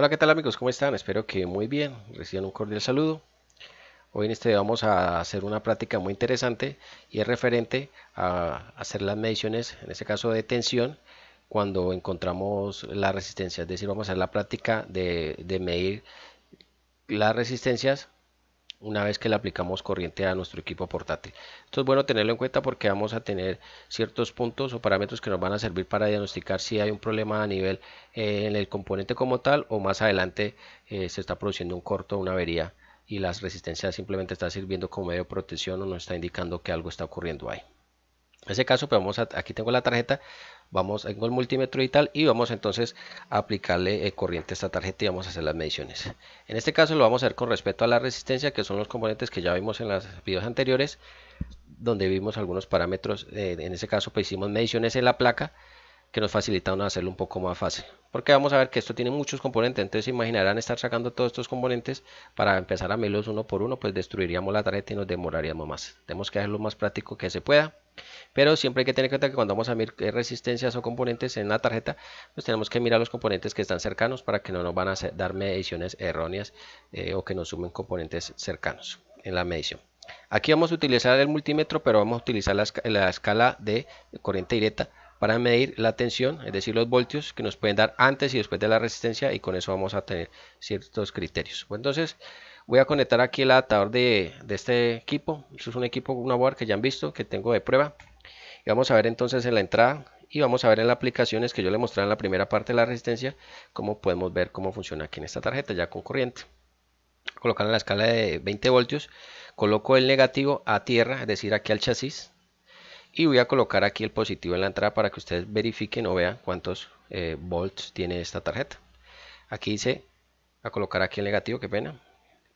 Hola, ¿qué tal amigos? ¿Cómo están? Espero que muy bien. Reciban un cordial saludo. Hoy en este día vamos a hacer una práctica muy interesante y es referente a hacer las mediciones, en este caso de tensión, cuando encontramos la resistencia. Es decir, vamos a hacer la práctica de, de medir las resistencias una vez que le aplicamos corriente a nuestro equipo portátil. Esto es bueno tenerlo en cuenta porque vamos a tener ciertos puntos o parámetros que nos van a servir para diagnosticar si hay un problema a nivel eh, en el componente como tal o más adelante eh, se está produciendo un corto una avería y las resistencias simplemente están sirviendo como medio de protección o nos está indicando que algo está ocurriendo ahí. En ese caso, pues vamos aquí tengo la tarjeta, vamos, tengo el multímetro y tal y vamos entonces a aplicarle eh, corriente a esta tarjeta y vamos a hacer las mediciones. En este caso lo vamos a hacer con respecto a la resistencia, que son los componentes que ya vimos en los videos anteriores, donde vimos algunos parámetros, eh, en ese caso pues hicimos mediciones en la placa, que nos facilitaron hacerlo un poco más fácil. Porque vamos a ver que esto tiene muchos componentes, entonces se imaginarán estar sacando todos estos componentes para empezar a medirlos uno por uno, pues destruiríamos la tarjeta y nos demoraríamos más. Tenemos que hacerlo lo más práctico que se pueda. Pero siempre hay que tener en cuenta que cuando vamos a medir eh, resistencias o componentes en la tarjeta, pues tenemos que mirar los componentes que están cercanos para que no nos van a dar mediciones erróneas eh, o que nos sumen componentes cercanos en la medición. Aquí vamos a utilizar el multímetro, pero vamos a utilizar la, escala de corriente directa para medir la tensión, es decir, los voltios que nos pueden dar antes y después de la resistencia y con eso vamos a tener ciertos criterios. Bueno, pues entonces, voy a conectar aquí el adaptador de, este equipo esto es un equipo una board que ya han visto que tengo de prueba y vamos a ver entonces en la entrada y vamos a ver en las aplicaciones que yo le mostré en la primera parte de la resistencia cómo podemos ver cómo funciona aquí en esta tarjeta ya con corriente colocar en la escala de 20 voltios coloco el negativo a tierra es decir aquí al chasis y voy a colocar aquí el positivo en la entrada para que ustedes verifiquen o vean cuántos eh, volts tiene esta tarjeta aquí dice a colocar aquí el negativo qué pena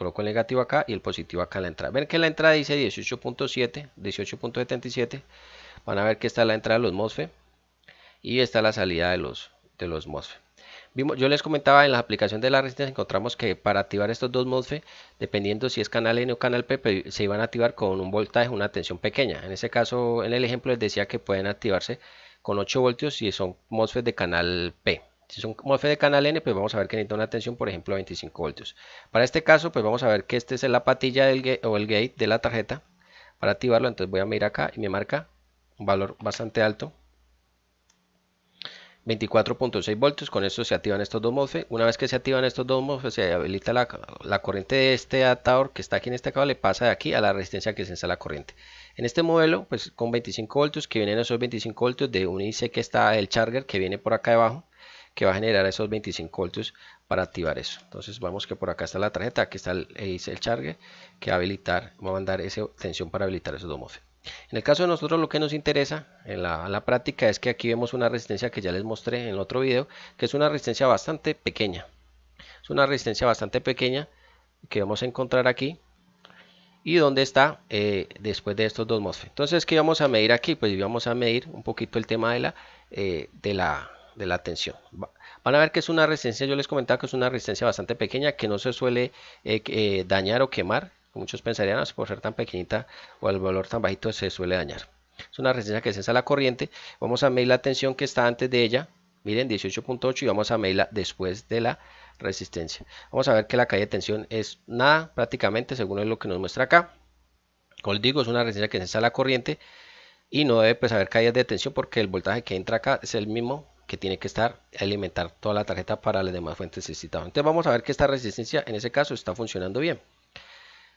coloco el negativo acá y el positivo acá en la entrada. Ven que la entrada dice 18.7, 18.77. Van a ver que está la entrada de los MOSFET y está la salida de los, de los MOSFET. Vimos, yo les comentaba en la aplicación de la resistencia encontramos que para activar estos dos MOSFET, dependiendo si es canal N o canal P, pues, se iban a activar con un voltaje, una tensión pequeña. En ese caso, en el ejemplo les decía que pueden activarse con 8 voltios si son MOSFET de canal P. Si es un de canal N, pues vamos a ver que necesita una tensión, por ejemplo, 25 voltios. Para este caso, pues vamos a ver que este es la patilla del o el gate de la tarjeta para activarlo. Entonces voy a mirar acá y me marca un valor bastante alto. 24.6 voltios, con esto se activan estos dos MOSFET. Una vez que se activan estos dos MOSFET, se habilita la, corriente de este adaptador que está aquí en este le pasa de aquí a la resistencia que se la corriente. En este modelo, pues con 25 voltios, que vienen esos 25 voltios de un IC que está el charger que viene por acá debajo, que va a generar esos 25 voltios para activar eso. Entonces vamos que por acá está la tarjeta, aquí está el, eh, el charge que va a habilitar, va a mandar esa tensión para habilitar esos dos mosfet. En el caso de nosotros lo que nos interesa en la, práctica es que aquí vemos una resistencia que ya les mostré en el otro video, que es una resistencia bastante pequeña. Es una resistencia bastante pequeña que vamos a encontrar aquí y donde está eh, después de estos dos MOSFET. Entonces, ¿qué vamos a medir aquí? Pues vamos a medir un poquito el tema de la, eh, de la de la tensión. Van a ver que es una resistencia, yo les comentaba que es una resistencia bastante pequeña que no se suele eh, eh, dañar o quemar. Muchos pensarían, ah, por ser tan pequeñita o el valor tan bajito se suele dañar. Es una resistencia que sensa la corriente. Vamos a medir la tensión que está antes de ella. Miren, 18.8 y vamos a medirla después de la resistencia. Vamos a ver que la caída de tensión es nada prácticamente según lo que nos muestra acá. Como digo, es una resistencia que sensa la corriente y no debe pues, haber caídas de tensión porque el voltaje que entra acá es el mismo que tiene que estar alimentar toda la tarjeta para las demás fuentes necesitadas. Entonces vamos a ver que esta resistencia en ese caso está funcionando bien.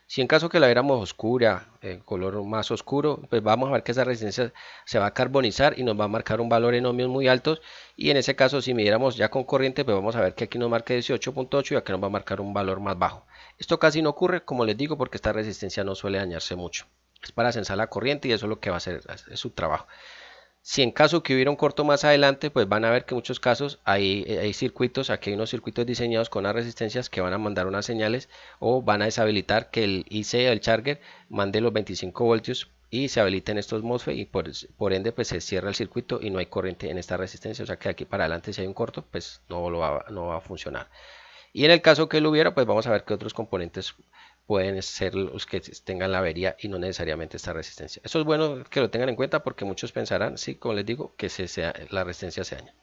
Si en caso que la viéramos oscura, en eh, color más oscuro, pues vamos a ver que esa resistencia se va a carbonizar y nos va a marcar un valor en ohmios muy altos. Y en ese caso, si midiéramos ya con corriente, pues vamos a ver que aquí nos marque 18.8 y que nos va a marcar un valor más bajo. Esto casi no ocurre, como les digo, porque esta resistencia no suele dañarse mucho. Es para censar la corriente y eso es lo que va a hacer, es su trabajo. Si en caso que hubiera un corto más adelante, pues van a ver que en muchos casos hay, eh, hay circuitos, aquí hay unos circuitos diseñados con las resistencias que van a mandar unas señales o van a deshabilitar que el IC, el charger, mande los 25 voltios y se habiliten estos MOSFET y por, ende pues se cierra el circuito y no hay corriente en esta resistencia, o sea que aquí para adelante si hay un corto pues no, lo va, no va a funcionar. Y en el caso que lo hubiera pues vamos a ver qué otros componentes pueden ser los que tengan la avería y no necesariamente esta resistencia. Eso es bueno que lo tengan en cuenta porque muchos pensarán, sí, como les digo, que se la resistencia se daña.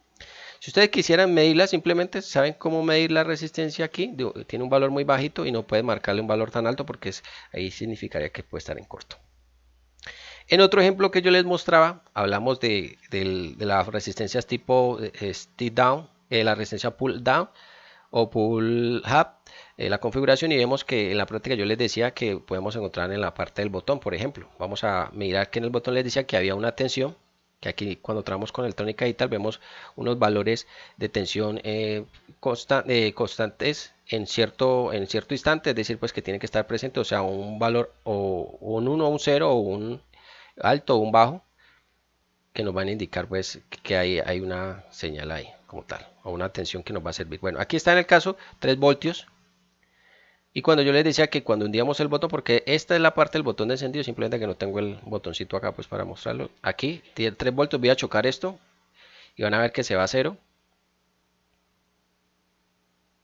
Si ustedes quisieran medirla, simplemente saben cómo medir la resistencia aquí. tiene un valor muy bajito y no pueden marcarle un valor tan alto porque ahí significaría que puede estar en corto. En otro ejemplo que yo les mostraba, hablamos de, las resistencias tipo eh, step down, eh, la resistencia pull down o pull up eh, la configuración y vemos que en la práctica yo les decía que podemos encontrar en la parte del botón, por ejemplo. Vamos a mirar que en el botón les decía que había una tensión, que aquí cuando trabajamos con electrónica tal, vemos unos valores de tensión eh, eh, constantes en cierto, en cierto instante, es decir, pues que tiene que estar presente, o sea, un valor o un 1 o un 0 o un alto o un bajo, que nos van a indicar pues que hay, hay una señal ahí como tal, o una tensión que nos va a servir. Bueno, aquí está en el caso 3 voltios, y cuando yo les decía que cuando hundíamos el botón, porque esta es la parte del botón de encendido, simplemente que no tengo el botoncito acá pues para mostrarlo. Aquí tiene 3 voltios, voy a chocar esto y van a ver que se va a cero.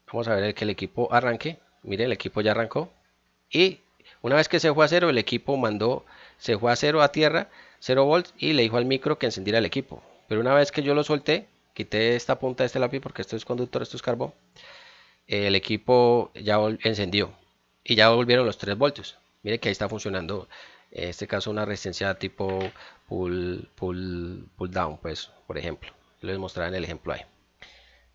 Vamos a ver que el equipo arranque. Miren, el equipo ya arrancó. Y una vez que se fue a cero, el equipo mandó, se fue a cero a tierra, 0 volts y le dijo al micro que encendiera el equipo. Pero una vez que yo lo solté, quité esta punta de este lápiz porque esto es conductor, esto es carbón el equipo ya encendió y ya volvieron los 3 voltios. Mire que ahí está funcionando, en este caso, una resistencia tipo pull, pull, pull down, pues, por ejemplo. Les mostraré en el ejemplo ahí.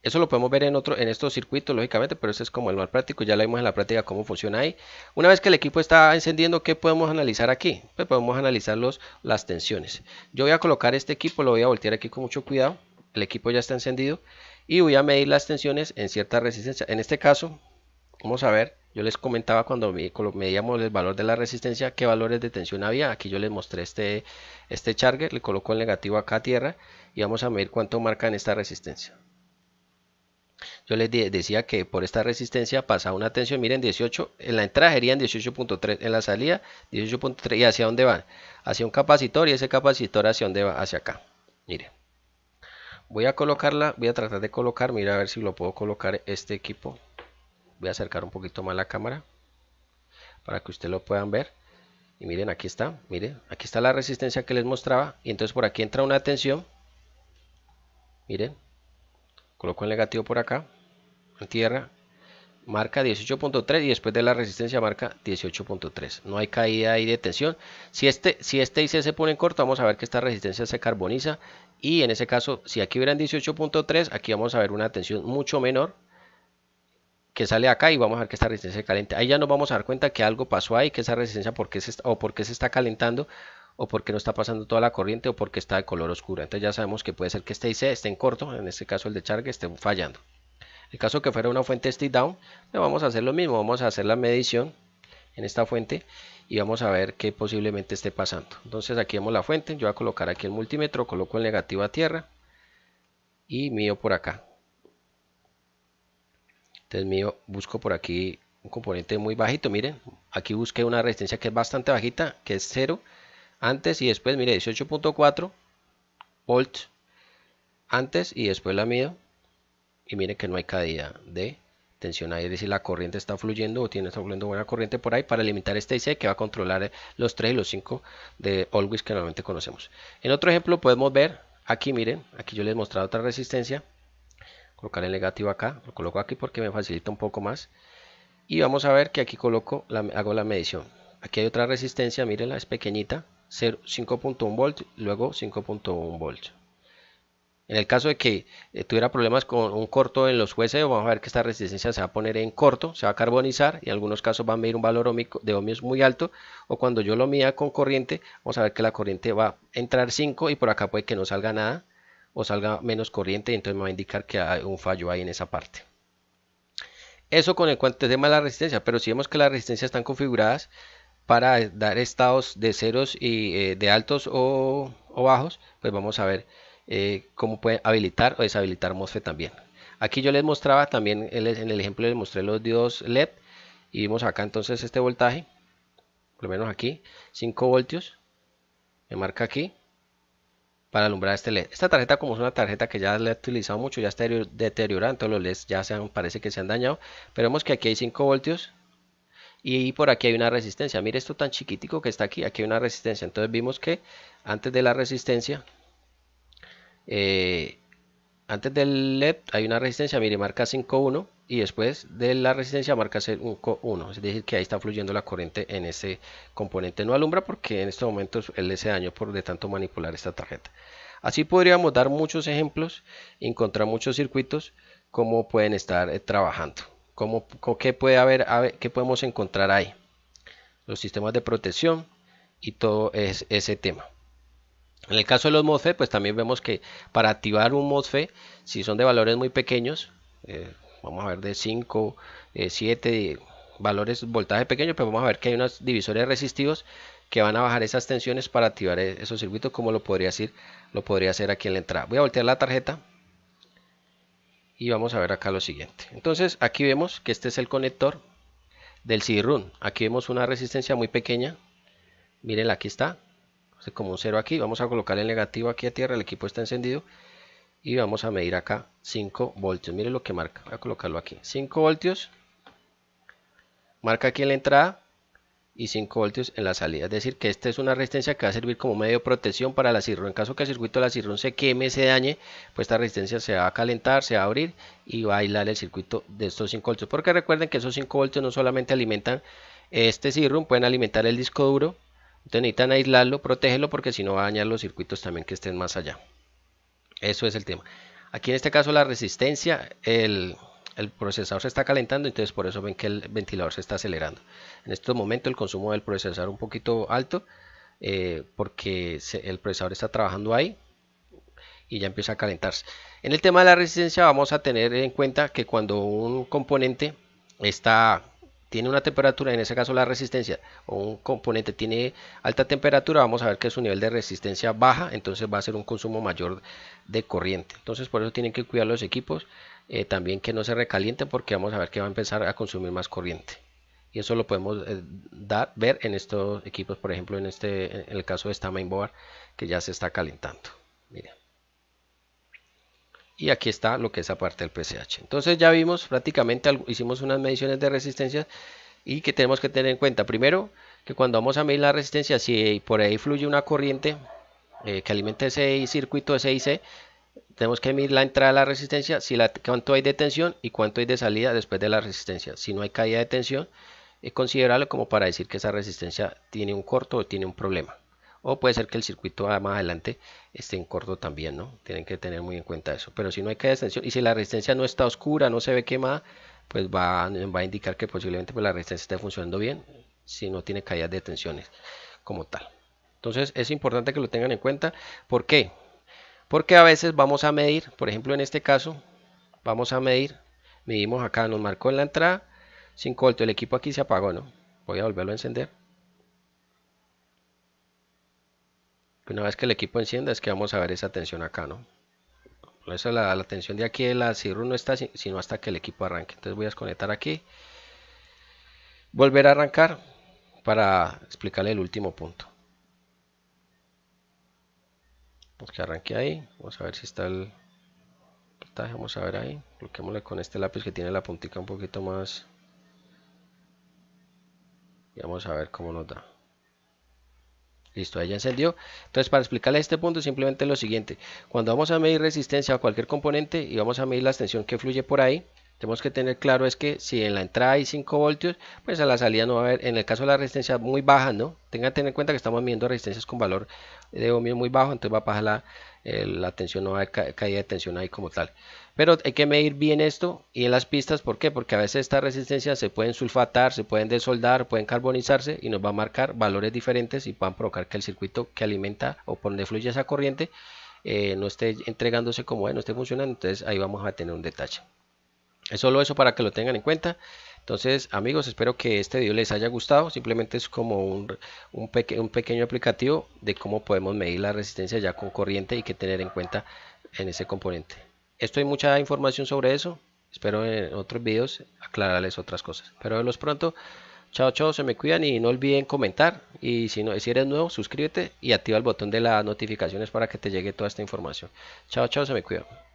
Eso lo podemos ver en, otro, en estos circuitos, lógicamente, pero ese es como el más práctico. Ya lo vimos en la práctica cómo funciona ahí. Una vez que el equipo está encendiendo, ¿qué podemos analizar aquí? Pues podemos analizar los, las tensiones. Yo voy a colocar este equipo, lo voy a voltear aquí con mucho cuidado. El equipo ya está encendido y voy a medir las tensiones en cierta resistencia. En este caso, vamos a ver, yo les comentaba cuando medíamos el valor de la resistencia, qué valores de tensión había. Aquí yo les mostré este, este charger, le coloco el negativo acá a tierra y vamos a medir cuánto marca en esta resistencia. Yo les decía que por esta resistencia pasa una tensión, miren 18, en la entrada serían 18.3, en la salida 18.3 y hacia dónde van, hacia un capacitor y ese capacitor hacia dónde va, hacia acá, miren voy a colocarla, voy a tratar de colocar, mira a ver si lo puedo colocar este equipo. Voy a acercar un poquito más la cámara para que ustedes lo puedan ver. Y miren, aquí está, miren, aquí está la resistencia que les mostraba. Y entonces por aquí entra una tensión. Miren, coloco el negativo por acá, en tierra, marca 18.3 y después de la resistencia marca 18.3. No hay caída ahí de tensión. Si este, si este IC se pone en corto, vamos a ver que esta resistencia se carboniza y en ese caso, si aquí hubieran 18.3, aquí vamos a ver una tensión mucho menor que sale acá y vamos a ver que esta resistencia se caliente Ahí ya nos vamos a dar cuenta que algo pasó ahí, que esa resistencia porque o porque se está calentando o porque no está pasando toda la corriente o porque está de color oscuro. Entonces ya sabemos que puede ser que este IC esté en corto, en este caso el de charge esté fallando el caso que fuera una fuente stick down le vamos a hacer lo mismo vamos a hacer la medición en esta fuente y vamos a ver qué posiblemente esté pasando entonces aquí vemos la fuente yo voy a colocar aquí el multímetro coloco el negativo a tierra y mío por acá entonces mío busco por aquí un componente muy bajito miren aquí busqué una resistencia que es bastante bajita que es 0 antes y después mire 18.4 volts antes y después la mido y miren que no hay caída de tensión aire es decir, la corriente está fluyendo o tiene está fluyendo buena corriente por ahí para limitar este IC que va a controlar eh, los 3 y los 5 de Always que normalmente conocemos. En otro ejemplo podemos ver, aquí miren, aquí yo les mostrado otra resistencia, colocar el negativo acá, lo coloco aquí porque me facilita un poco más y vamos a ver que aquí coloco, la, hago la medición. Aquí hay otra resistencia, la es pequeñita, 5.1 volt, luego 5.1 volt. En el caso de que eh, tuviera problemas con un corto en los jueces, vamos a ver que esta resistencia se va a poner en corto, se va a carbonizar y en algunos casos va a medir un valor de ohmios muy alto. O cuando yo lo mida con corriente, vamos a ver que la corriente va a entrar 5 y por acá puede que no salga nada o salga menos corriente, y entonces me va a indicar que hay un fallo ahí en esa parte. Eso con el cuanto tema de la resistencia, pero si vemos que las resistencias están configuradas para dar estados de ceros y eh, de altos o, o bajos, pues vamos a ver eh, cómo pueden habilitar o deshabilitar MOSFET también. Aquí yo les mostraba también, en el ejemplo les mostré los diodos LED y vimos acá entonces este voltaje, por lo menos aquí, 5 voltios, me marca aquí para alumbrar este LED. Esta tarjeta como es una tarjeta que ya la he utilizado mucho, ya está deteriorando, entonces los LEDs ya se parece que se han dañado, pero vemos que aquí hay 5 voltios y por aquí hay una resistencia, mire esto tan chiquitico que está aquí, aquí hay una resistencia, entonces vimos que antes de la resistencia eh, antes del LED hay una resistencia, mire, marca 5.1 y después de la resistencia marca 5.1 es decir que ahí está fluyendo la corriente en ese componente no alumbra porque en estos momentos él se daño por de tanto manipular esta tarjeta así podríamos dar muchos ejemplos encontrar muchos circuitos como pueden estar eh, trabajando cómo, qué puede haber a qué podemos encontrar ahí los sistemas de protección y todo ese tema en el caso de los MOSFET, pues también vemos que para activar un MOSFET, si son de valores muy pequeños, eh, vamos a ver de 5, 7 eh, valores voltaje pequeños, pues pero vamos a ver que hay unos divisores resistivos que van a bajar esas tensiones para activar e-, esos circuitos, como lo podría decir, lo podría hacer aquí en la entrada. Voy a voltear la tarjeta y vamos a ver acá lo siguiente. Entonces aquí vemos que este es el conector del cd Aquí vemos una resistencia muy pequeña. Miren, aquí está, como un cero aquí, vamos a colocar el negativo aquí a tierra, el equipo está encendido y vamos a medir acá 5 voltios, miren lo que marca, voy a colocarlo aquí, 5 voltios, marca aquí en la entrada y 5 voltios en la salida, es decir que esta es una resistencia que va a servir como medio de protección para la cirrón, en caso que el circuito de la cirrón se queme, se dañe, pues esta resistencia se va a calentar, se va a abrir y va a aislar el circuito de estos 5 voltios, porque recuerden que esos 5 voltios no solamente alimentan este cirrón, pueden alimentar el disco duro, entonces necesitan aislarlo, protegerlo porque si no va a dañar los circuitos también que estén más allá. Eso es el tema. Aquí en este caso la resistencia, el, procesador se está calentando, entonces por eso ven que el ventilador se está acelerando. En estos momentos el consumo del procesador un poquito alto eh, porque el procesador está trabajando ahí y ya empieza a calentarse. En el tema de la resistencia vamos a tener en cuenta que cuando un componente está tiene una temperatura, en ese caso la resistencia, o un componente tiene alta temperatura, vamos a ver que su nivel de resistencia baja, entonces va a ser un consumo mayor de corriente. Entonces por eso tienen que cuidar los equipos, eh, también que no se recalienten porque vamos a ver que va a empezar a consumir más corriente. Y eso lo podemos eh, dar, ver en estos equipos, por ejemplo en, este, el caso de esta mainboard que ya se está calentando. Mira y aquí está lo que es aparte del PCH. Entonces ya vimos prácticamente, hicimos unas mediciones de resistencia y que tenemos que tener en cuenta. Primero, que cuando vamos a medir la resistencia, si por ahí fluye una corriente eh, que alimenta ese circuito SIC, tenemos que medir la entrada de la resistencia, si cuánto hay de tensión y cuánto hay de salida después de la resistencia. Si no hay caída de tensión, es considerable como para decir que esa resistencia tiene un corto o tiene un problema o puede ser que el circuito más adelante esté en corto también, ¿no? Tienen que tener muy en cuenta eso. Pero si no hay caída de tensión y si la resistencia no está oscura, no se ve quemada, pues va, a indicar que posiblemente pues, la resistencia esté funcionando bien si no tiene caídas de tensiones como tal. Entonces es importante que lo tengan en cuenta. ¿Por qué? Porque a veces vamos a medir, por ejemplo en este caso, vamos a medir, medimos acá, nos marcó en la entrada 5 voltios, el equipo aquí se apagó, ¿no? Voy a volverlo a encender Una vez que el equipo encienda es que vamos a ver esa tensión acá, ¿no? no es la, tensión de aquí de la CIRU no está sino hasta que el equipo arranque. Entonces voy a desconectar aquí. Volver a arrancar para explicarle el último punto. Vamos que arranque ahí. Vamos a ver si está el Vamos a ver ahí. Bloqueémosle con este lápiz que tiene la puntita un poquito más. Y vamos a ver cómo nos da. Listo, ahí ya encendió. Entonces, para explicarle este punto, simplemente lo siguiente. Cuando vamos a medir resistencia a cualquier componente y vamos a medir la tensión que fluye por ahí, tenemos que tener claro es que si en la entrada hay 5 voltios, pues a la salida no va a haber, en el caso de la resistencia muy baja, ¿no? Tengan tener en cuenta que estamos midiendo resistencias con valor de ohmio muy bajo, entonces va a bajar la, eh, tensión, no va a haber caída de tensión ahí como tal. Pero hay que medir bien esto y en las pistas, ¿por qué? Porque a veces estas resistencias se pueden sulfatar, se pueden desoldar, pueden carbonizarse y nos va a marcar valores diferentes y puedan provocar que el circuito que alimenta o por donde fluye esa corriente eh, no esté entregándose como es, no esté funcionando, entonces ahí vamos a tener un detalle. Es solo eso para que lo tengan en cuenta. Entonces, amigos, espero que este video les haya gustado. Simplemente es como un, un, pequeño aplicativo de cómo podemos medir la resistencia ya con corriente y que tener en cuenta en ese componente. Esto hay mucha información sobre eso. Espero en otros videos aclararles otras cosas. Pero los pronto. Chao, chao, se me cuidan y no olviden comentar. Y si, no, si eres nuevo, suscríbete y activa el botón de las notificaciones para que te llegue toda esta información. Chao, chao, se me cuidan.